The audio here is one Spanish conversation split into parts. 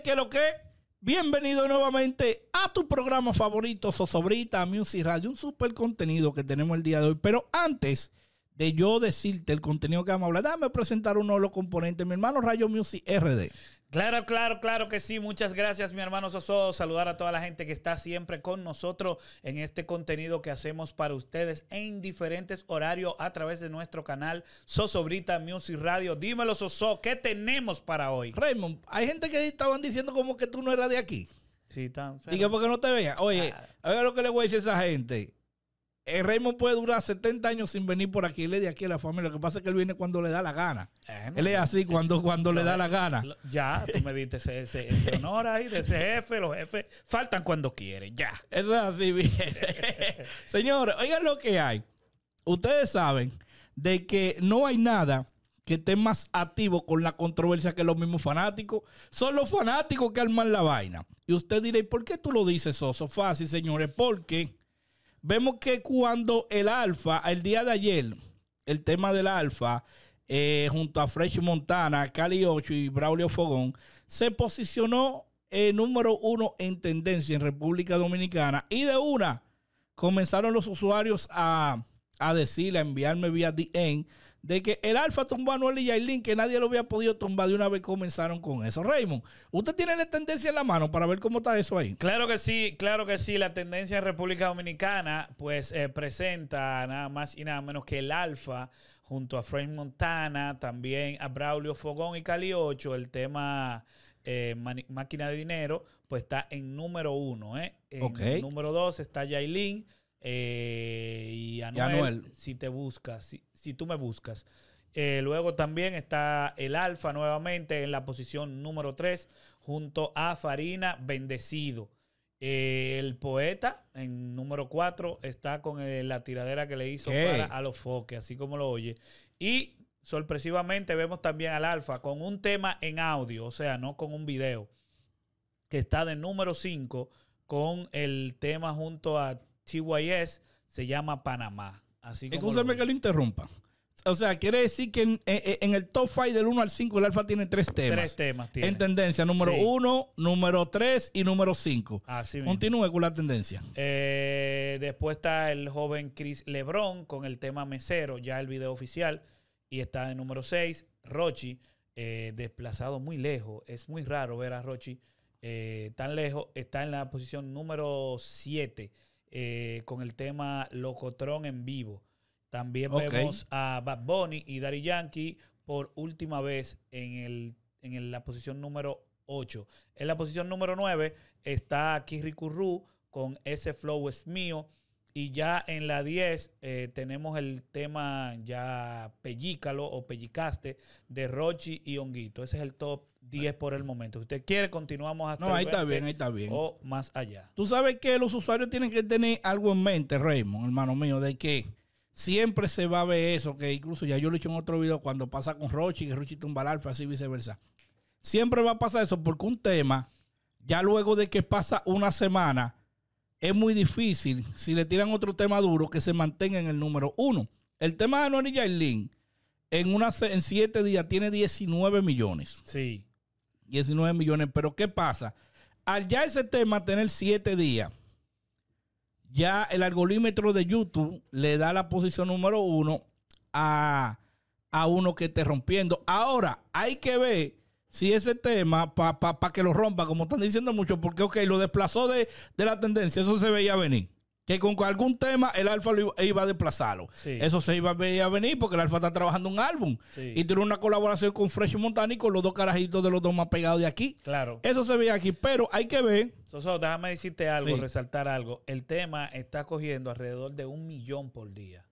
que lo que? Bienvenido nuevamente a tu programa favorito, Sosobrita Music Radio, un super contenido que tenemos el día de hoy. Pero antes de yo decirte el contenido que vamos a hablar. Dame presentar uno de los componentes, mi hermano Rayo Music RD. Claro, claro, claro que sí. Muchas gracias, mi hermano Soso. Saludar a toda la gente que está siempre con nosotros en este contenido que hacemos para ustedes en diferentes horarios a través de nuestro canal Sosobrita Music Radio. Dímelo, Soso, ¿qué tenemos para hoy? Raymond, hay gente que estaban diciendo como que tú no eras de aquí. Sí, tan. Y qué porque no te vean. Oye, a ver lo que le voy a decir a esa gente. El eh, Raymond puede durar 70 años sin venir por aquí. Él es de aquí a la familia. Lo que pasa es que él viene cuando le da la gana. él es así cuando, cuando le da la gana. ya, tú me diste ese, ese, honor ahí de ese jefe. Los jefes faltan cuando quieren. Ya. Eso es así, bien. Señores, oigan lo que hay. Ustedes saben de que no hay nada que esté más activo con la controversia que los mismos fanáticos. Son los fanáticos que arman la vaina. Y usted dirá, ¿y por qué tú lo dices, Soso? Fácil, señores, porque Vemos que cuando el Alfa, el día de ayer, el tema del Alfa, eh, junto a Fresh Montana, Cali 8 y Braulio Fogón, se posicionó número uno en tendencia en República Dominicana y de una comenzaron los usuarios a a decirle, a enviarme vía DM de que el Alfa tumbó a Noel y Yailin, que nadie lo había podido tumbar de una vez comenzaron con eso. Raymond, ¿usted tiene la tendencia en la mano para ver cómo está eso ahí? Claro que sí, claro que sí. La tendencia en República Dominicana, pues eh, presenta nada más y nada menos que el Alfa junto a Frank Montana, también a Braulio Fogón y Cali 8, el tema eh, Máquina de Dinero, pues está en número uno. ¿eh? En número dos está Yailin eh, y, Anuel, si te buscas, si, tú me buscas. Eh, luego también está el Alfa nuevamente en la posición número 3, junto a Farina Bendecido. Eh, el poeta en número 4 está con la tiradera que le hizo a los foques, así como lo oye. Y sorpresivamente vemos también al Alfa con un tema en audio, o sea, no con un video, que está de número 5 con el tema junto a TYS se llama Panamá. Así Escúchame lo... que lo interrumpa. O sea, quiere decir que en, eh, eh, el top 5 del 1 al 5 el Alfa tiene tres temas. Tres temas tiene. En tendencia, número 1, número 3 y número 5. Así mismo. Continúe con la tendencia. Eh, después está el joven Chris Lebron con el tema Mesero, ya el video oficial. Y está en número 6, Rochi, desplazado muy lejos. Es muy raro ver a Rochi tan lejos. Está en la posición número 7. Eh, con el tema Locotron en vivo. También vemos a Bad Bunny y Daddy Yankee por última vez en, la posición número 8. En la posición número 9 está Kirri con Ese Flow es mío. Y ya en la 10 eh, tenemos el tema ya pellícalo o pellicaste de Rochi y Honguito. Ese es el top 10 por el momento. Si usted quiere, continuamos hasta No, ahí está bien, ahí está bien. O más allá. Tú sabes que los usuarios tienen que tener algo en mente, Raymond, hermano mío, de que siempre se va a ver eso, que incluso ya yo lo he hecho en otro video cuando pasa con Rochi, que Rochi tumba al alfa, así viceversa. Siempre va a pasar eso porque un tema, ya luego de que pasa una semana es muy difícil, si le tiran otro tema duro, que se mantenga en el número uno. El tema de Nori Yailin en, una, en siete días tiene 19 millones. Sí. 19 millones. Pero ¿qué pasa? Al ya ese tema tener siete días, ya el algoritmo de YouTube le da la posición número uno a, a uno que esté rompiendo. Ahora, hay que ver si ese tema, para pa, que lo rompa, como están diciendo muchos, porque, ok, lo desplazó de, la tendencia, eso se veía venir. Que con algún tema el alfa lo iba, a desplazarlo. Eso se iba a venir porque el alfa está trabajando un álbum. Y tiene una colaboración con Fresh Montana y con los dos carajitos de los dos más pegados de aquí. Claro. Eso se veía aquí, pero hay que ver. Soso, déjame decirte algo, resaltar algo. El tema está cogiendo alrededor de un millón por día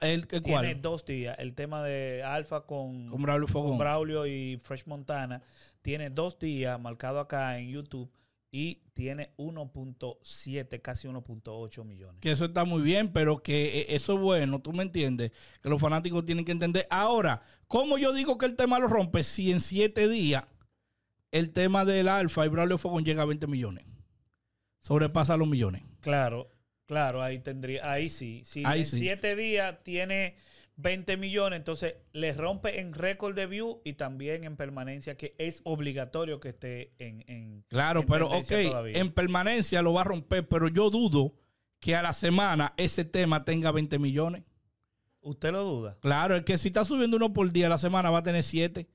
el, Tiene dos días. El tema de Alfa con, Braulio, con Braulio y Fresh Montana tiene dos días marcado acá en YouTube y tiene 1.7, casi 1.8 millones. Que eso está muy bien, pero que eh, eso es bueno, tú me entiendes, que los fanáticos tienen que entender. Ahora, ¿cómo yo digo que el tema lo rompe si en siete días el tema del Alfa y Braulio Fogón llega a 20 millones? Sobrepasa los millones. Claro. Claro, ahí tendría, ahí sí. Si en siete días tiene 20 millones, entonces le rompe en récord de view y también en permanencia, que es obligatorio que esté en. en claro, pero ok, en permanencia lo va a romper, pero yo dudo que a la semana ese tema tenga 20 millones. ¿Usted lo duda? Claro, es que si está subiendo uno por día la semana va a tener siete.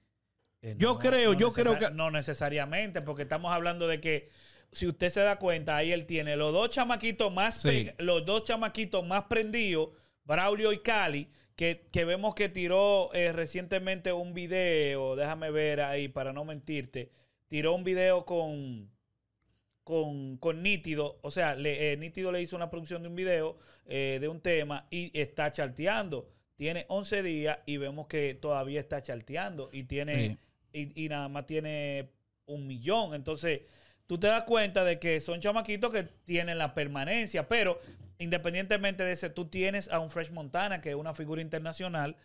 Eh, yo creo, yo creo que. No necesariamente, porque estamos hablando de que si usted se da cuenta, ahí él tiene los dos chamaquitos más, los dos chamaquitos más prendidos, Braulio y Cali, que, vemos que tiró eh, recientemente un video, déjame ver ahí para no mentirte, tiró un video con, con, Nítido, o sea, le, eh, Nítido le hizo una producción de un video eh, de un tema y está charteando. Tiene 11 días y vemos que todavía está charteando y tiene y, y nada más tiene un millón. Entonces, tú te das cuenta de que son chamaquitos que tienen la permanencia, pero independientemente de ese, tú tienes a un Fresh Montana, que es una figura internacional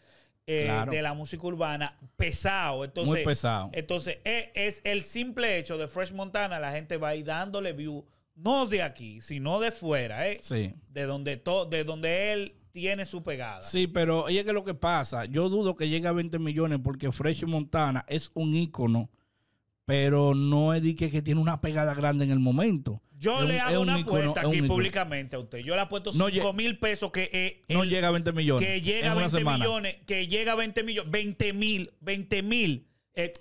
eh, de la música urbana, pesado. Entonces, Muy pesado. Entonces, e, es, el simple hecho de Fresh Montana, la gente va ahí dándole view, no de aquí, sino de fuera, ¿eh? De donde, de donde él tiene su pegada. Sí, pero oye, que lo que pasa, yo dudo que llegue a 20 millones porque Fresh Montana es un ícono pero no es que, tiene una pegada grande en el momento. Yo le hago una un aquí públicamente a usted. Yo le apuesto no 5 mil pesos que... Eh, no llega a 20 millones. Que llega a 20 millones. Que llega a 20 millones. 20 mil. 20 mil.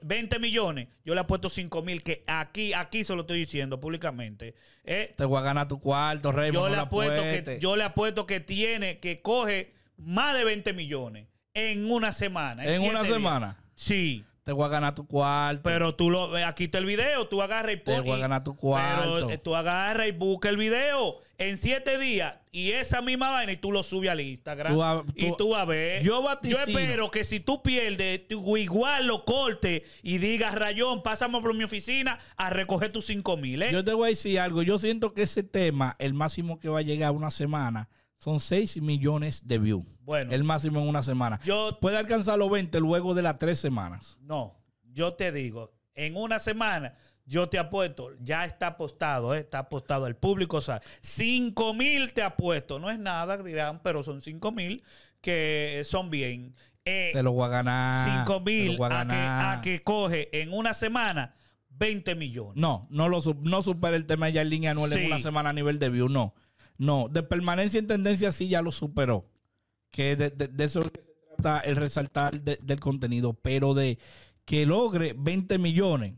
20 eh, millones. Yo le apuesto 5 mil. Que aquí, aquí se lo estoy diciendo públicamente. Eh. Te voy a ganar tu cuarto, Rey. Yo, le apuesto que, yo le apuesto que tiene, que coge más de 20 millones en una semana. En, una semana. Sí te voy a ganar tu cuarto. Pero tú lo, aquí está el video, tú agarras y Te voy a ganar tu cuarto. Pero eh, tú agarras y busca el video en siete días y esa misma vaina y tú lo subes al Instagram. ...y tú, vas a ver. Yo, espero que si tú pierdes, tú igual lo cortes y digas, Rayón, pásame por mi oficina a recoger tus cinco mil. ¿eh? Yo te voy a decir algo. Yo siento que ese tema, el máximo que va a llegar una semana, son 6 millones de views. Bueno. El máximo en una semana. Yo, Puede alcanzar los 20 luego de las 3 semanas. No, yo te digo, en una semana, yo te apuesto, ya está apostado, eh, está apostado el público. O sea, 5 mil te apuesto. No es nada, dirán, pero son 5 mil que son bien. Eh, te lo voy a ganar. 5 mil a, que, coge en una semana 20 millones. No, no, lo, no supera el tema ya en línea, no en una semana a nivel de views, no. No, de permanencia en tendencia sí ya lo superó. Que de, de, eso que se trata el resaltar del contenido, pero de que logre 20 millones.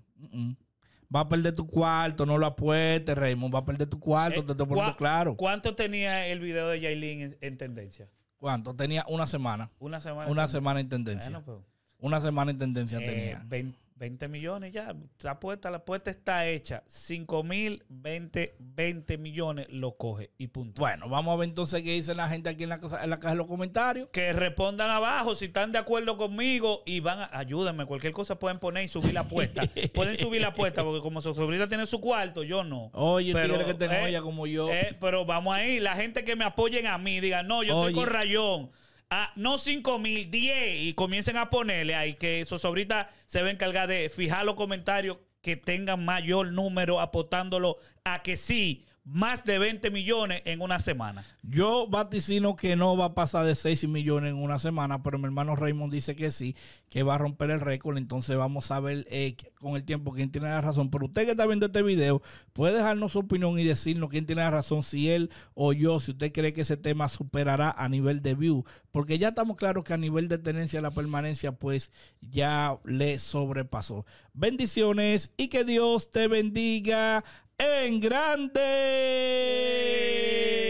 Va a perder tu cuarto, no lo apuestes, Raymond. Va a perder tu cuarto, eh, te estoy poniendo claro. ¿Cuánto tenía el video de Yailin en, tendencia? ¿Cuánto? Tenía una semana. Una semana. Una semana en tendencia. Pues, una semana en tendencia eh, tenía. 20, 20 millones ya, la apuesta la está hecha. 5 mil, 20, 20 millones lo coge y punto. Bueno, vamos a ver entonces qué dice la gente aquí en la, en la caja de los comentarios. Que respondan abajo si están de acuerdo conmigo y van a, ayúdenme, cualquier cosa pueden poner y subir la apuesta. pueden subir la apuesta porque como su sobrina tiene su cuarto, yo no. Oye, pero, que tenga eh, como yo. Eh, pero vamos ahí, la gente que me apoyen a mí, digan, no, yo estoy con Rayón a ah, no 5 mil, 10 y comiencen a ponerle ahí que ahorita se va a de fijar los comentarios que tengan mayor número apotándolo a que sí más de 20 millones en una semana. Yo vaticino que no va a pasar de 6 millones en una semana, pero mi hermano Raymond dice que sí, que va a romper el récord. Entonces vamos a ver eh, con el tiempo quién tiene la razón. Pero usted que está viendo este video puede dejarnos su opinión y decirnos quién tiene la razón, si él o yo, si usted cree que ese tema superará a nivel de view. Porque ya estamos claros que a nivel de tenencia la permanencia, pues ya le sobrepasó. Bendiciones y que Dios te bendiga en grande.